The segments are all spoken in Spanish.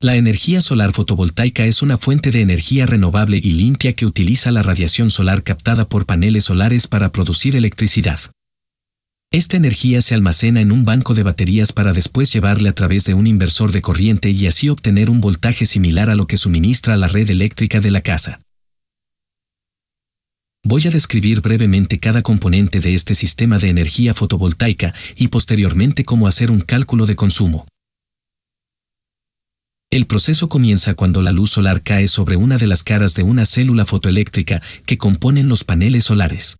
La energía solar fotovoltaica es una fuente de energía renovable y limpia que utiliza la radiación solar captada por paneles solares para producir electricidad. Esta energía se almacena en un banco de baterías para después llevarla a través de un inversor de corriente y así obtener un voltaje similar a lo que suministra la red eléctrica de la casa. Voy a describir brevemente cada componente de este sistema de energía fotovoltaica y posteriormente cómo hacer un cálculo de consumo. El proceso comienza cuando la luz solar cae sobre una de las caras de una célula fotoeléctrica que componen los paneles solares.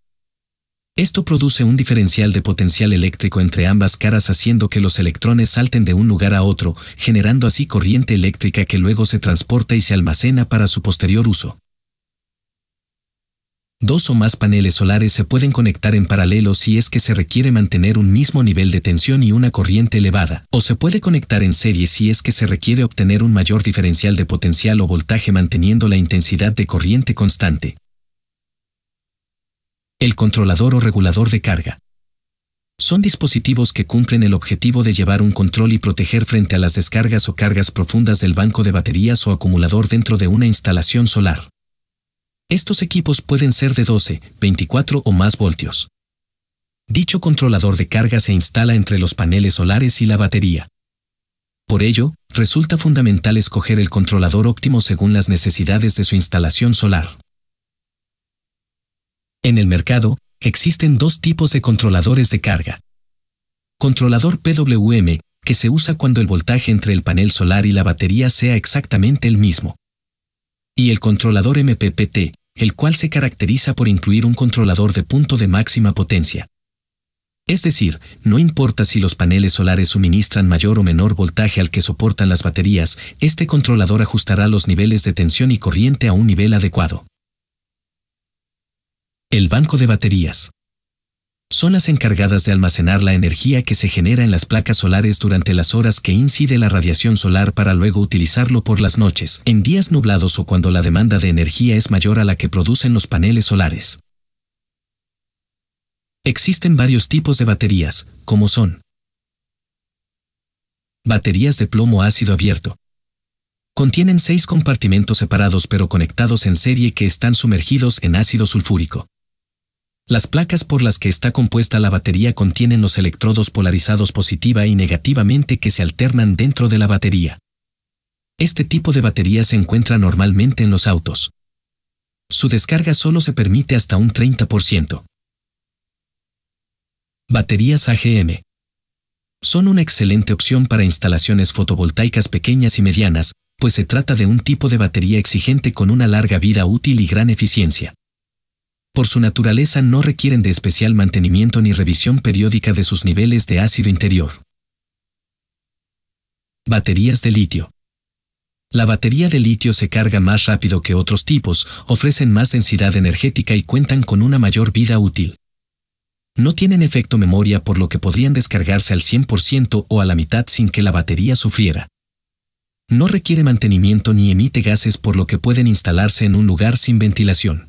Esto produce un diferencial de potencial eléctrico entre ambas caras haciendo que los electrones salten de un lugar a otro, generando así corriente eléctrica que luego se transporta y se almacena para su posterior uso. Dos o más paneles solares se pueden conectar en paralelo si es que se requiere mantener un mismo nivel de tensión y una corriente elevada, o se puede conectar en serie si es que se requiere obtener un mayor diferencial de potencial o voltaje manteniendo la intensidad de corriente constante. El controlador o regulador de carga. Son dispositivos que cumplen el objetivo de llevar un control y proteger frente a las descargas o cargas profundas del banco de baterías o acumulador dentro de una instalación solar. Estos equipos pueden ser de 12, 24 o más voltios. Dicho controlador de carga se instala entre los paneles solares y la batería. Por ello, resulta fundamental escoger el controlador óptimo según las necesidades de su instalación solar. En el mercado, existen dos tipos de controladores de carga. Controlador PWM, que se usa cuando el voltaje entre el panel solar y la batería sea exactamente el mismo. Y el controlador MPPT, el cual se caracteriza por incluir un controlador de punto de máxima potencia. Es decir, no importa si los paneles solares suministran mayor o menor voltaje al que soportan las baterías, este controlador ajustará los niveles de tensión y corriente a un nivel adecuado. El banco de baterías son las encargadas de almacenar la energía que se genera en las placas solares durante las horas que incide la radiación solar para luego utilizarlo por las noches, en días nublados o cuando la demanda de energía es mayor a la que producen los paneles solares. Existen varios tipos de baterías, como son baterías de plomo ácido abierto. Contienen seis compartimentos separados pero conectados en serie que están sumergidos en ácido sulfúrico. Las placas por las que está compuesta la batería contienen los electrodos polarizados positiva y negativamente que se alternan dentro de la batería. Este tipo de batería se encuentra normalmente en los autos. Su descarga solo se permite hasta un 30%. Baterías AGM. Son una excelente opción para instalaciones fotovoltaicas pequeñas y medianas, pues se trata de un tipo de batería exigente con una larga vida útil y gran eficiencia por su naturaleza no requieren de especial mantenimiento ni revisión periódica de sus niveles de ácido interior. Baterías de litio. La batería de litio se carga más rápido que otros tipos, ofrecen más densidad energética y cuentan con una mayor vida útil. No tienen efecto memoria por lo que podrían descargarse al 100% o a la mitad sin que la batería sufriera. No requiere mantenimiento ni emite gases por lo que pueden instalarse en un lugar sin ventilación.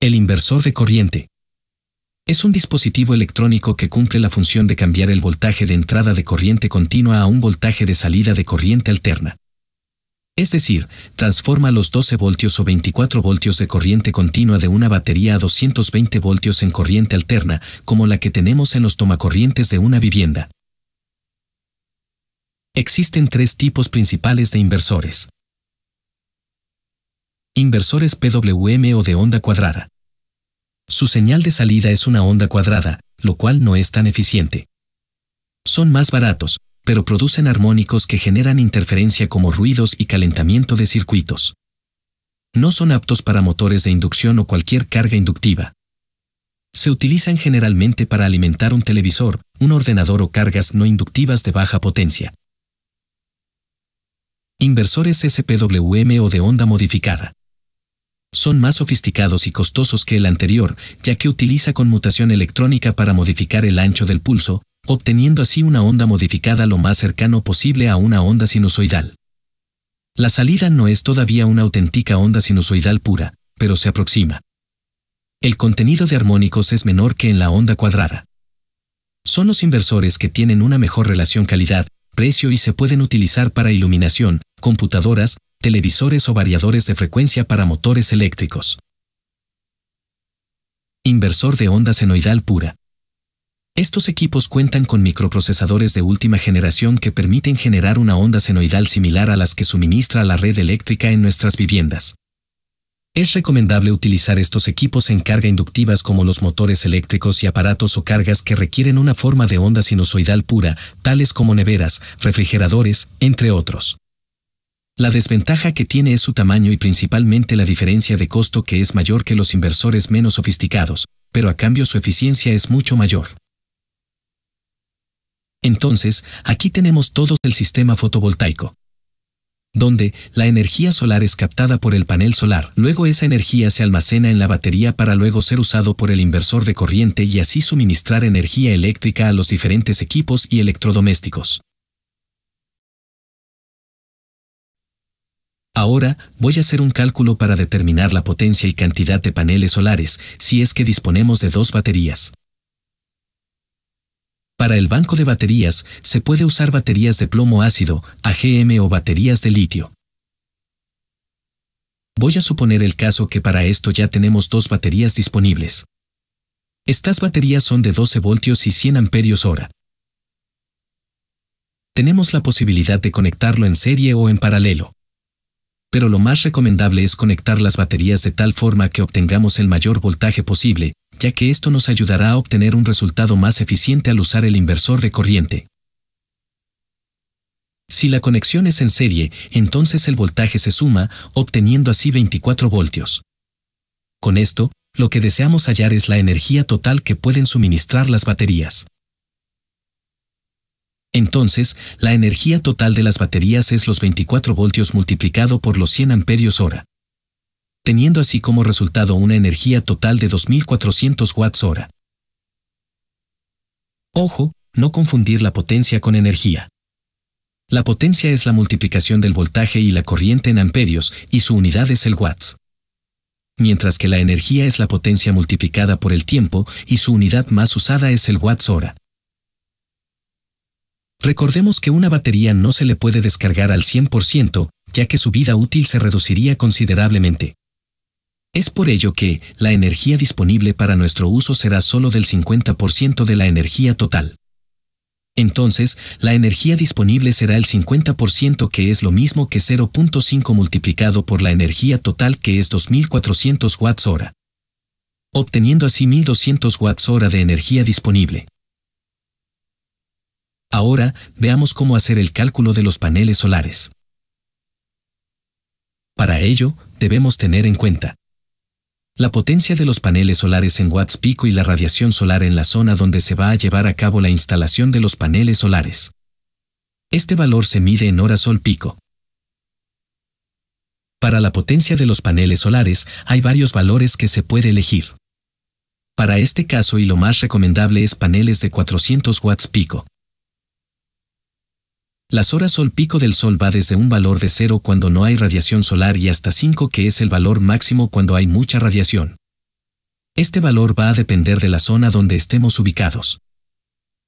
El inversor de corriente. Es un dispositivo electrónico que cumple la función de cambiar el voltaje de entrada de corriente continua a un voltaje de salida de corriente alterna. Es decir, transforma los 12 voltios o 24 voltios de corriente continua de una batería a 220 voltios en corriente alterna, como la que tenemos en los tomacorrientes de una vivienda. Existen tres tipos principales de inversores inversores PWM o de onda cuadrada. Su señal de salida es una onda cuadrada, lo cual no es tan eficiente. Son más baratos, pero producen armónicos que generan interferencia como ruidos y calentamiento de circuitos. No son aptos para motores de inducción o cualquier carga inductiva. Se utilizan generalmente para alimentar un televisor, un ordenador o cargas no inductivas de baja potencia. Inversores SPWM o de onda modificada son más sofisticados y costosos que el anterior, ya que utiliza conmutación electrónica para modificar el ancho del pulso, obteniendo así una onda modificada lo más cercano posible a una onda sinusoidal. La salida no es todavía una auténtica onda sinusoidal pura, pero se aproxima. El contenido de armónicos es menor que en la onda cuadrada. Son los inversores que tienen una mejor relación calidad, precio y se pueden utilizar para iluminación, computadoras, televisores o variadores de frecuencia para motores eléctricos. Inversor de onda senoidal pura. Estos equipos cuentan con microprocesadores de última generación que permiten generar una onda senoidal similar a las que suministra la red eléctrica en nuestras viviendas. Es recomendable utilizar estos equipos en carga inductivas como los motores eléctricos y aparatos o cargas que requieren una forma de onda sinusoidal pura, tales como neveras, refrigeradores, entre otros. La desventaja que tiene es su tamaño y principalmente la diferencia de costo que es mayor que los inversores menos sofisticados, pero a cambio su eficiencia es mucho mayor. Entonces, aquí tenemos todo el sistema fotovoltaico, donde la energía solar es captada por el panel solar, luego esa energía se almacena en la batería para luego ser usado por el inversor de corriente y así suministrar energía eléctrica a los diferentes equipos y electrodomésticos. Ahora, voy a hacer un cálculo para determinar la potencia y cantidad de paneles solares si es que disponemos de dos baterías. Para el banco de baterías, se puede usar baterías de plomo ácido, AGM o baterías de litio. Voy a suponer el caso que para esto ya tenemos dos baterías disponibles. Estas baterías son de 12 voltios y 100 amperios hora. Tenemos la posibilidad de conectarlo en serie o en paralelo pero lo más recomendable es conectar las baterías de tal forma que obtengamos el mayor voltaje posible, ya que esto nos ayudará a obtener un resultado más eficiente al usar el inversor de corriente. Si la conexión es en serie, entonces el voltaje se suma, obteniendo así 24 voltios. Con esto, lo que deseamos hallar es la energía total que pueden suministrar las baterías. Entonces, la energía total de las baterías es los 24 voltios multiplicado por los 100 amperios hora, teniendo así como resultado una energía total de 2400 watts hora. Ojo, no confundir la potencia con energía. La potencia es la multiplicación del voltaje y la corriente en amperios, y su unidad es el watts. Mientras que la energía es la potencia multiplicada por el tiempo, y su unidad más usada es el watts hora. Recordemos que una batería no se le puede descargar al 100%, ya que su vida útil se reduciría considerablemente. Es por ello que la energía disponible para nuestro uso será solo del 50% de la energía total. Entonces, la energía disponible será el 50% que es lo mismo que 0.5 multiplicado por la energía total que es 2400 watts hora. Obteniendo así 1200 watts hora de energía disponible. Ahora, veamos cómo hacer el cálculo de los paneles solares. Para ello, debemos tener en cuenta la potencia de los paneles solares en watts pico y la radiación solar en la zona donde se va a llevar a cabo la instalación de los paneles solares. Este valor se mide en hora sol pico. Para la potencia de los paneles solares hay varios valores que se puede elegir. Para este caso y lo más recomendable es paneles de 400 watts pico. Las horas sol pico del sol va desde un valor de 0 cuando no hay radiación solar y hasta 5 que es el valor máximo cuando hay mucha radiación. Este valor va a depender de la zona donde estemos ubicados.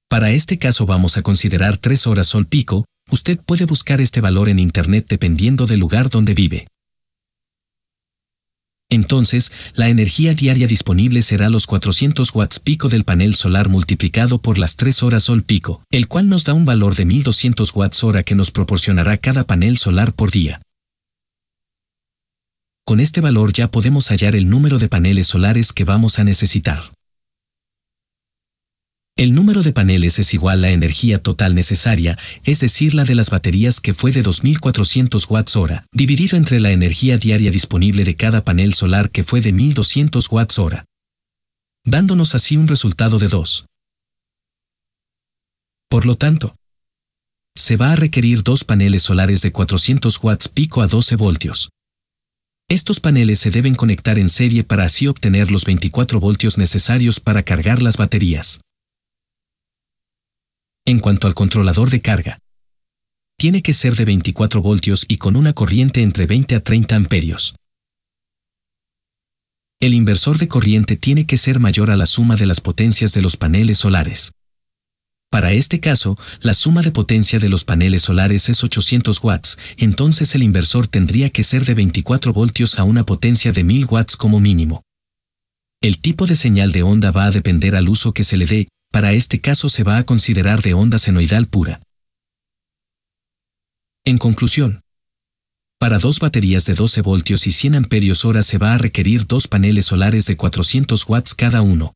Para este caso vamos a considerar 3 horas sol pico, usted puede buscar este valor en Internet dependiendo del lugar donde vive. Entonces, la energía diaria disponible será los 400 watts pico del panel solar multiplicado por las 3 horas sol pico, el cual nos da un valor de 1200 watts hora que nos proporcionará cada panel solar por día. Con este valor ya podemos hallar el número de paneles solares que vamos a necesitar. El número de paneles es igual a la energía total necesaria, es decir, la de las baterías que fue de 2.400 watts hora, dividido entre la energía diaria disponible de cada panel solar que fue de 1.200 watts hora, dándonos así un resultado de 2. Por lo tanto, se va a requerir dos paneles solares de 400 watts pico a 12 voltios. Estos paneles se deben conectar en serie para así obtener los 24 voltios necesarios para cargar las baterías. En cuanto al controlador de carga, tiene que ser de 24 voltios y con una corriente entre 20 a 30 amperios. El inversor de corriente tiene que ser mayor a la suma de las potencias de los paneles solares. Para este caso, la suma de potencia de los paneles solares es 800 watts, entonces el inversor tendría que ser de 24 voltios a una potencia de 1000 watts como mínimo. El tipo de señal de onda va a depender al uso que se le dé para este caso se va a considerar de onda senoidal pura. En conclusión, para dos baterías de 12 voltios y 100 amperios hora se va a requerir dos paneles solares de 400 watts cada uno.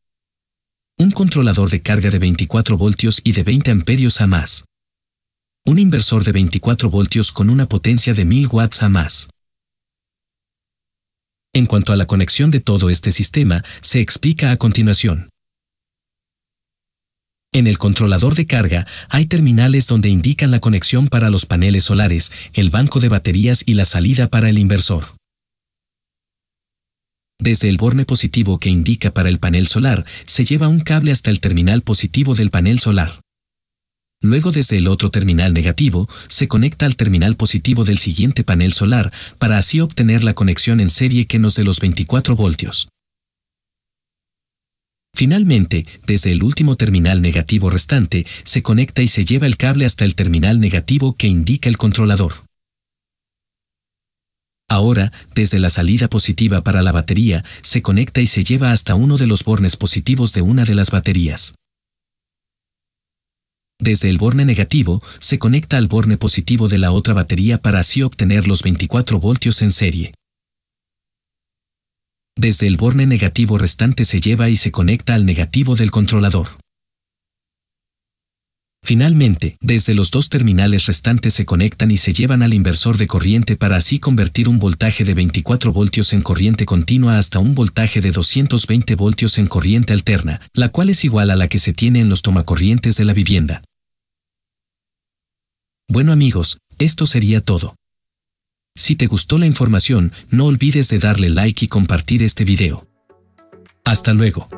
Un controlador de carga de 24 voltios y de 20 amperios a más. Un inversor de 24 voltios con una potencia de 1000 watts a más. En cuanto a la conexión de todo este sistema, se explica a continuación. En el controlador de carga hay terminales donde indican la conexión para los paneles solares, el banco de baterías y la salida para el inversor. Desde el borne positivo que indica para el panel solar, se lleva un cable hasta el terminal positivo del panel solar. Luego desde el otro terminal negativo, se conecta al terminal positivo del siguiente panel solar para así obtener la conexión en serie que nos dé los 24 voltios. Finalmente, desde el último terminal negativo restante, se conecta y se lleva el cable hasta el terminal negativo que indica el controlador. Ahora, desde la salida positiva para la batería, se conecta y se lleva hasta uno de los bornes positivos de una de las baterías. Desde el borne negativo, se conecta al borne positivo de la otra batería para así obtener los 24 voltios en serie desde el borne negativo restante se lleva y se conecta al negativo del controlador. Finalmente, desde los dos terminales restantes se conectan y se llevan al inversor de corriente para así convertir un voltaje de 24 voltios en corriente continua hasta un voltaje de 220 voltios en corriente alterna, la cual es igual a la que se tiene en los tomacorrientes de la vivienda. Bueno amigos, esto sería todo. Si te gustó la información, no olvides de darle like y compartir este video. Hasta luego.